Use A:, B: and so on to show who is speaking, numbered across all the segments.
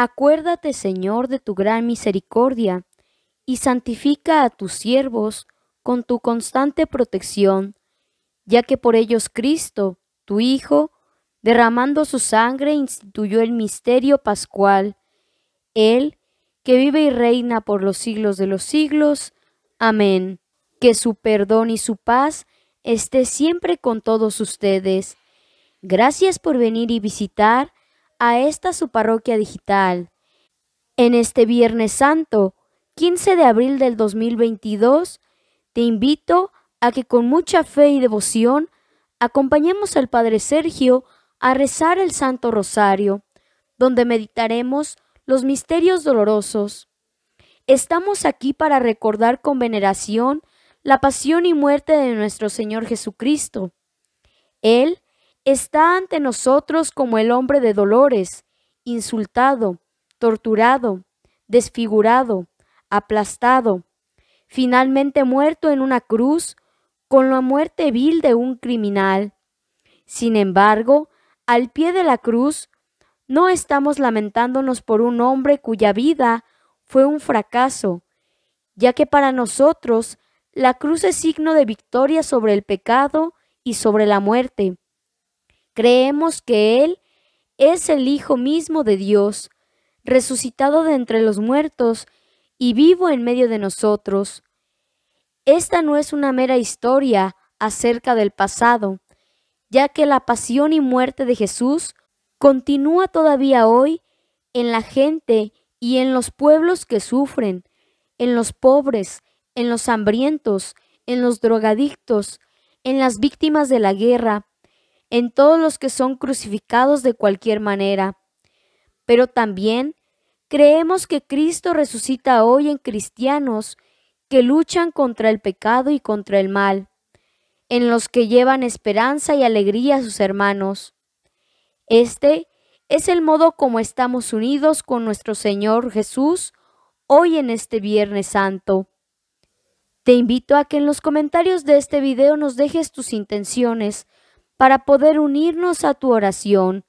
A: Acuérdate, Señor, de tu gran misericordia, y santifica a tus siervos con tu constante protección, ya que por ellos Cristo, tu Hijo, derramando su sangre, instituyó el misterio pascual. Él, que vive y reina por los siglos de los siglos. Amén. Que su perdón y su paz esté siempre con todos ustedes. Gracias por venir y visitar a esta su parroquia digital. En este Viernes Santo, 15 de abril del 2022, te invito a que con mucha fe y devoción acompañemos al Padre Sergio a rezar el Santo Rosario, donde meditaremos los misterios dolorosos. Estamos aquí para recordar con veneración la pasión y muerte de nuestro Señor Jesucristo. Él está ante nosotros como el hombre de dolores, insultado, torturado, desfigurado, aplastado, finalmente muerto en una cruz con la muerte vil de un criminal. Sin embargo, al pie de la cruz, no estamos lamentándonos por un hombre cuya vida fue un fracaso, ya que para nosotros la cruz es signo de victoria sobre el pecado y sobre la muerte. Creemos que Él es el Hijo mismo de Dios, resucitado de entre los muertos y vivo en medio de nosotros. Esta no es una mera historia acerca del pasado, ya que la pasión y muerte de Jesús continúa todavía hoy en la gente y en los pueblos que sufren, en los pobres, en los hambrientos, en los drogadictos, en las víctimas de la guerra, en todos los que son crucificados de cualquier manera. Pero también creemos que Cristo resucita hoy en cristianos que luchan contra el pecado y contra el mal, en los que llevan esperanza y alegría a sus hermanos. Este es el modo como estamos unidos con nuestro Señor Jesús hoy en este Viernes Santo. Te invito a que en los comentarios de este video nos dejes tus intenciones para poder unirnos a tu oración.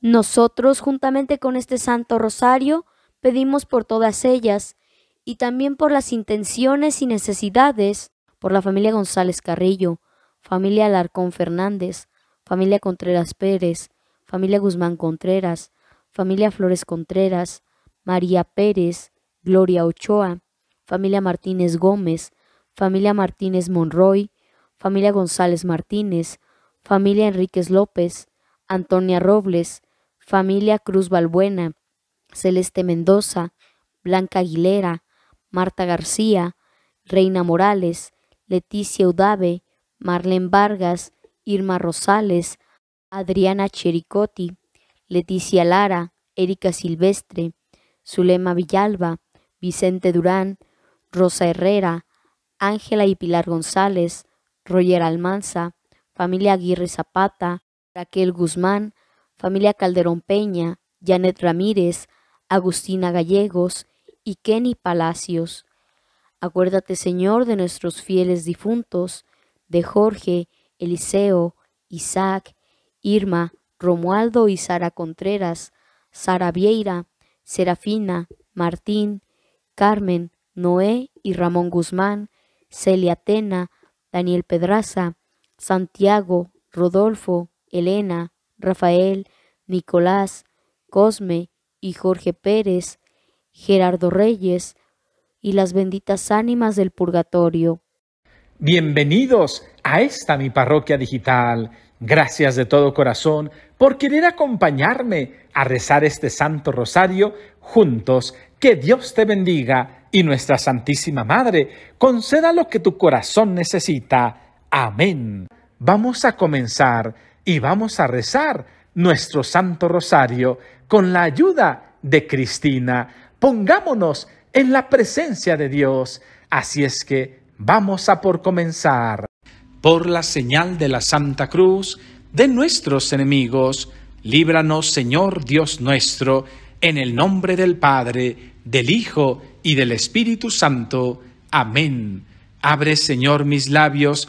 A: Nosotros, juntamente con este Santo Rosario, pedimos por todas ellas y también por las intenciones y necesidades, por la familia González Carrillo, familia Alarcón Fernández, familia Contreras Pérez, familia Guzmán Contreras, familia Flores Contreras, María Pérez, Gloria Ochoa, familia Martínez Gómez, familia Martínez Monroy, familia González Martínez, familia Enríquez López, Antonia Robles, familia Cruz Balbuena, Celeste Mendoza, Blanca Aguilera, Marta García, Reina Morales, Leticia Udave, Marlene Vargas, Irma Rosales, Adriana Chericotti, Leticia Lara, Erika Silvestre, Zulema Villalba, Vicente Durán, Rosa Herrera, Ángela y Pilar González, Roger Almanza, familia Aguirre Zapata, Raquel Guzmán, familia Calderón Peña, Janet Ramírez, Agustina Gallegos y Kenny Palacios. Acuérdate, Señor, de nuestros fieles difuntos, de Jorge, Eliseo, Isaac, Irma, Romualdo y Sara Contreras, Sara Vieira, Serafina, Martín, Carmen, Noé y Ramón Guzmán, Celia Tena, Daniel Pedraza, Santiago, Rodolfo, Elena, Rafael, Nicolás, Cosme y Jorge Pérez, Gerardo Reyes y las benditas ánimas del purgatorio.
B: Bienvenidos a esta mi parroquia digital. Gracias de todo corazón por querer acompañarme a rezar este Santo Rosario juntos. Que Dios te bendiga y nuestra Santísima Madre conceda lo que tu corazón necesita Amén. Vamos a comenzar y vamos a rezar nuestro Santo Rosario con la ayuda de Cristina. Pongámonos en la presencia de Dios. Así es que vamos a por comenzar. Por la señal de la Santa Cruz de nuestros enemigos, líbranos Señor Dios nuestro, en el nombre del Padre, del Hijo y del Espíritu Santo. Amén. Abre Señor mis labios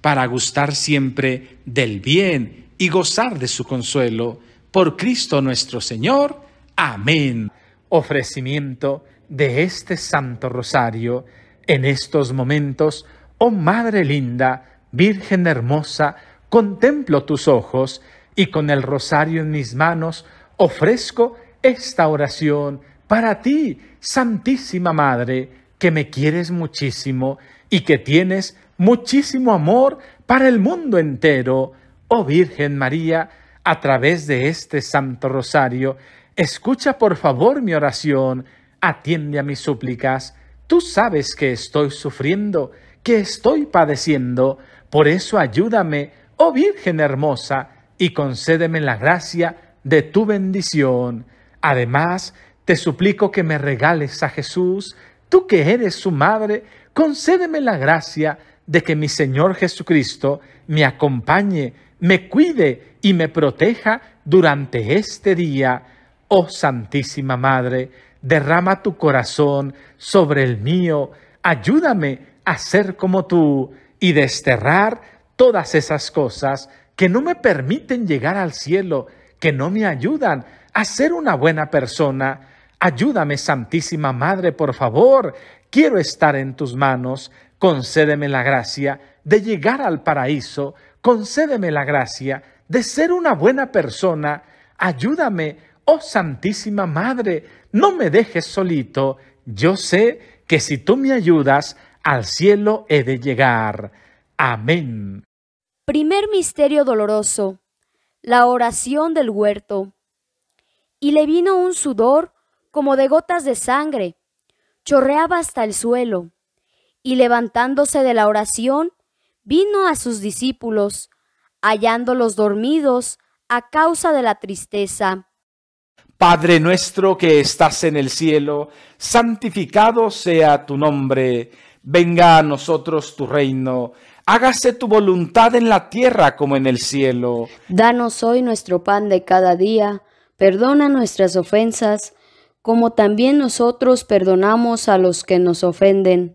B: para gustar siempre del bien y gozar de su consuelo. Por Cristo nuestro Señor. Amén. Ofrecimiento de este Santo Rosario en estos momentos, oh Madre linda, Virgen hermosa, contemplo tus ojos y con el rosario en mis manos ofrezco esta oración para ti, Santísima Madre, que me quieres muchísimo y que tienes muchísimo amor para el mundo entero. Oh Virgen María, a través de este Santo Rosario, escucha por favor mi oración, atiende a mis súplicas. Tú sabes que estoy sufriendo, que estoy padeciendo, por eso ayúdame, oh Virgen hermosa, y concédeme la gracia de tu bendición. Además, te suplico que me regales a Jesús, tú que eres su madre, concédeme la gracia de que mi Señor Jesucristo me acompañe, me cuide y me proteja durante este día. Oh Santísima Madre, derrama tu corazón sobre el mío, ayúdame a ser como tú y desterrar todas esas cosas que no me permiten llegar al cielo, que no me ayudan a ser una buena persona. Ayúdame, Santísima Madre, por favor. Quiero estar en tus manos. Concédeme la gracia de llegar al paraíso, concédeme la gracia de ser una buena persona, ayúdame, oh Santísima Madre, no me dejes solito, yo sé que si tú me ayudas, al cielo he de llegar. Amén.
A: Primer misterio doloroso. La oración del huerto. Y le vino un sudor como de gotas de sangre, chorreaba hasta el suelo y levantándose de la oración, vino a sus discípulos, hallándolos dormidos a causa de la tristeza.
B: Padre nuestro que estás en el cielo, santificado sea tu nombre, venga a nosotros tu reino, hágase tu voluntad en la tierra como en el cielo.
A: Danos hoy nuestro pan de cada día, perdona nuestras ofensas, como también nosotros perdonamos a los que nos ofenden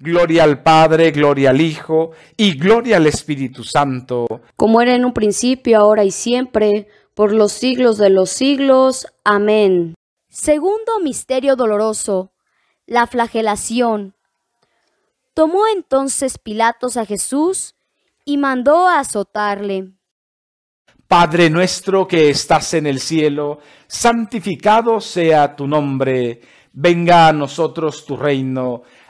B: Gloria al Padre, gloria al Hijo y gloria al Espíritu Santo.
A: Como era en un principio, ahora y siempre, por los siglos de los siglos. Amén. Segundo misterio doloroso, la flagelación. Tomó entonces Pilatos a Jesús y mandó a azotarle.
B: Padre nuestro que estás en el cielo, santificado sea tu nombre, venga a nosotros tu reino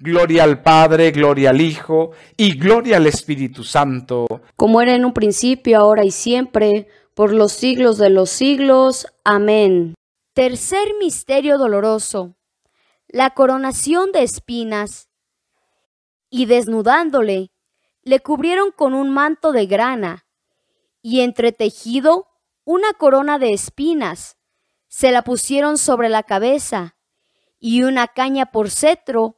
B: Gloria al Padre, gloria al Hijo y gloria al Espíritu Santo.
A: Como era en un principio, ahora y siempre, por los siglos de los siglos. Amén. Tercer misterio doloroso. La coronación de espinas. Y desnudándole, le cubrieron con un manto de grana y entretejido una corona de espinas. Se la pusieron sobre la cabeza y una caña por cetro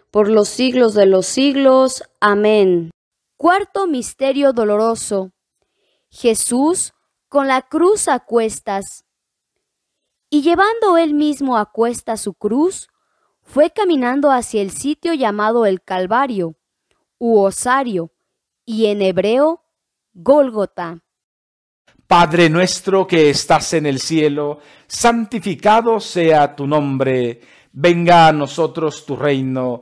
A: por los siglos de los siglos. Amén. Cuarto misterio doloroso. Jesús con la cruz a cuestas. Y llevando él mismo a cuestas su cruz, fue caminando hacia el sitio llamado el Calvario, u Osario, y en hebreo, Gólgota.
B: Padre nuestro que estás en el cielo, santificado sea tu nombre, venga a nosotros tu reino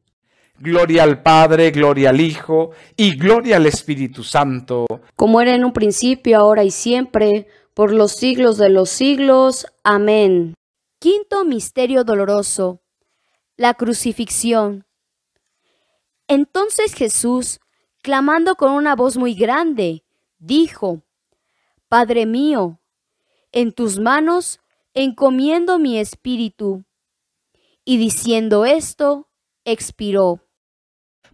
B: Gloria al Padre, gloria al Hijo y gloria al Espíritu Santo.
A: Como era en un principio, ahora y siempre, por los siglos de los siglos. Amén. Quinto Misterio Doloroso. La Crucifixión. Entonces Jesús, clamando con una voz muy grande, dijo, Padre mío, en tus manos encomiendo mi espíritu. Y diciendo esto, expiró.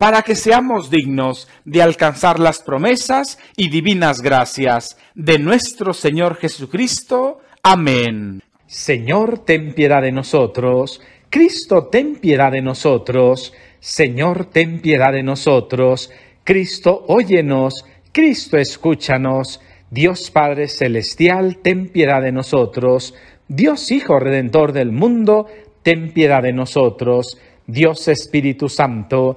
B: para que seamos dignos de alcanzar las promesas y divinas gracias de nuestro Señor Jesucristo. Amén. Señor, ten piedad de nosotros. Cristo, ten piedad de nosotros. Señor, ten piedad de nosotros. Cristo, óyenos. Cristo, escúchanos. Dios Padre Celestial, ten piedad de nosotros. Dios Hijo Redentor del mundo, ten piedad de nosotros. Dios Espíritu Santo,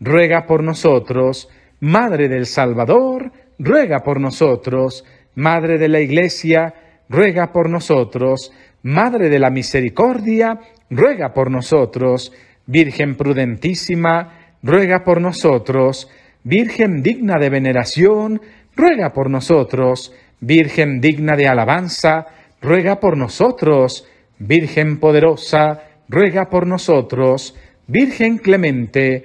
B: ruega por nosotros. Madre del Salvador, ruega por nosotros. Madre de la Iglesia, ruega por nosotros. Madre de la Misericordia, ruega por nosotros. Virgen prudentísima, ruega por nosotros. Virgen digna de veneración, ruega por nosotros. Virgen digna de alabanza, ruega por nosotros. Virgen poderosa, ruega por nosotros. Virgen clemente,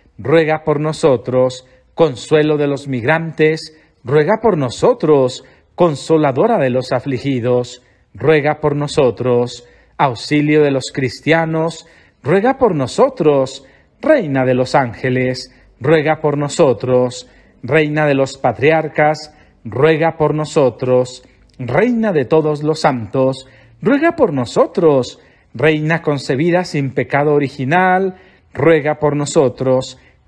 B: ruega por nosotros, consuelo de los migrantes, ruega por nosotros, consoladora de los afligidos, ruega por nosotros, auxilio de los cristianos, ruega por nosotros, reina de los ángeles, ruega por nosotros, reina de los patriarcas, ruega por nosotros, reina de todos los santos, ruega por nosotros, reina concebida sin pecado original, ruega por nosotros,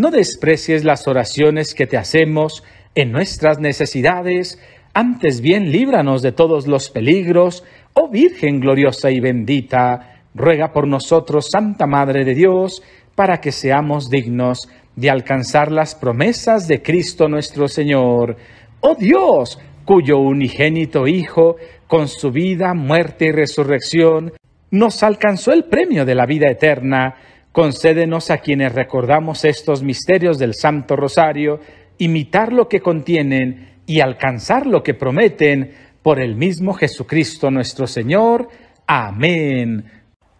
B: no desprecies las oraciones que te hacemos en nuestras necesidades, antes bien líbranos de todos los peligros, oh Virgen gloriosa y bendita, ruega por nosotros, Santa Madre de Dios, para que seamos dignos de alcanzar las promesas de Cristo nuestro Señor. Oh Dios, cuyo unigénito Hijo, con su vida, muerte y resurrección, nos alcanzó el premio de la vida eterna Concédenos a quienes recordamos estos misterios del Santo Rosario, imitar lo que contienen y alcanzar lo que prometen por el mismo Jesucristo nuestro Señor. Amén.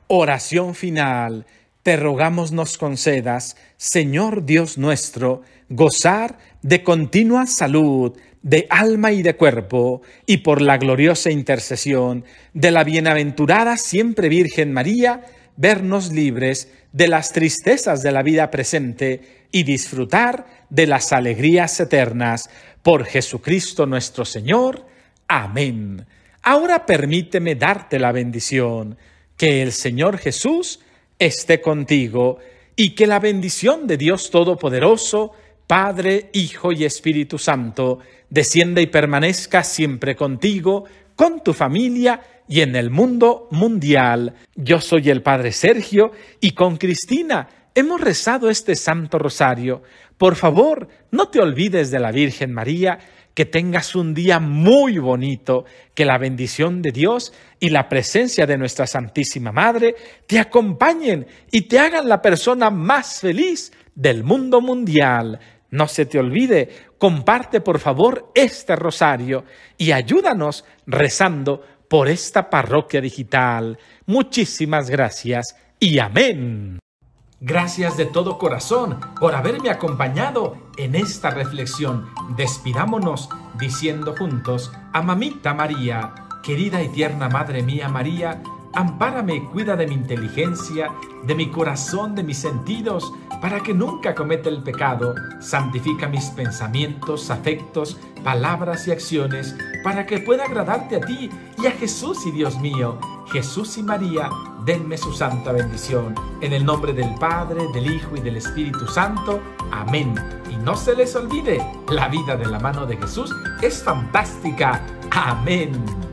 B: Oración final. Te rogamos nos concedas, Señor Dios nuestro, gozar de continua salud de alma y de cuerpo, y por la gloriosa intercesión de la bienaventurada siempre Virgen María, vernos libres de las tristezas de la vida presente y disfrutar de las alegrías eternas por Jesucristo nuestro Señor. Amén. Ahora permíteme darte la bendición. Que el Señor Jesús esté contigo y que la bendición de Dios Todopoderoso, Padre, Hijo y Espíritu Santo, descienda y permanezca siempre contigo con tu familia y en el mundo mundial. Yo soy el Padre Sergio y con Cristina hemos rezado este Santo Rosario. Por favor, no te olvides de la Virgen María, que tengas un día muy bonito, que la bendición de Dios y la presencia de nuestra Santísima Madre te acompañen y te hagan la persona más feliz del mundo mundial. No se te olvide, comparte por favor este rosario y ayúdanos rezando por esta parroquia digital. Muchísimas gracias y amén. Gracias de todo corazón por haberme acompañado en esta reflexión. Despidámonos diciendo juntos a Mamita María, querida y tierna Madre mía María, Ampárame cuida de mi inteligencia, de mi corazón, de mis sentidos, para que nunca cometa el pecado. Santifica mis pensamientos, afectos, palabras y acciones, para que pueda agradarte a ti y a Jesús y Dios mío. Jesús y María, denme su santa bendición. En el nombre del Padre, del Hijo y del Espíritu Santo. Amén. Y no se les olvide, la vida de la mano de Jesús es fantástica. Amén.